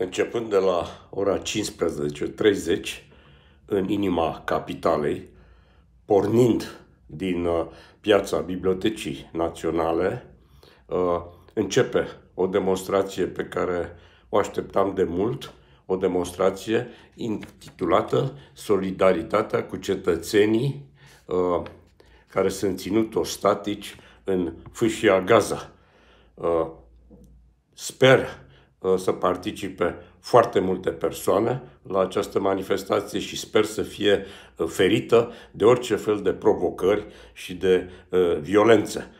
Începând de la ora 15.30 în inima capitalei, pornind din uh, piața Bibliotecii Naționale, uh, începe o demonstrație pe care o așteptam de mult, o demonstrație intitulată Solidaritatea cu cetățenii uh, care sunt ținut ostatici în fâșia Gaza. Sper Uh, să participe foarte multe persoane la această manifestație și sper să fie uh, ferită de orice fel de provocări și de uh, violențe.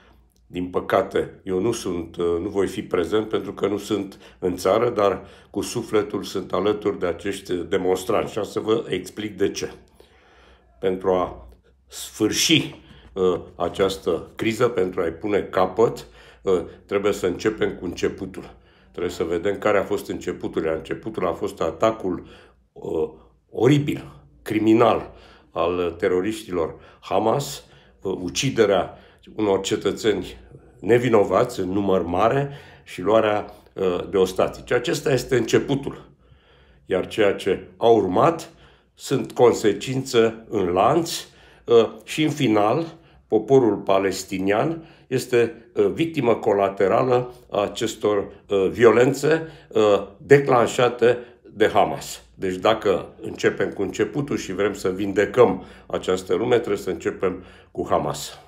Din păcate, eu nu sunt, nu voi fi prezent pentru că nu sunt în țară, dar cu sufletul sunt alături de acești demonstranți și să vă explic de ce. Pentru a sfârși această criză, pentru a-i pune capăt, trebuie să începem cu începutul. Trebuie să vedem care a fost începutul. Începutul a fost atacul uh, oribil, criminal al teroriștilor Hamas, uh, uciderea unor cetățeni nevinovați în număr mare și luarea uh, de ostatici. Acesta este începutul. Iar ceea ce a urmat sunt consecință în lanț uh, și în final poporul palestinian este uh, victimă colaterală a acestor uh, violențe uh, declanșate de Hamas. Deci dacă începem cu începutul și vrem să vindecăm această lume, trebuie să începem cu Hamas.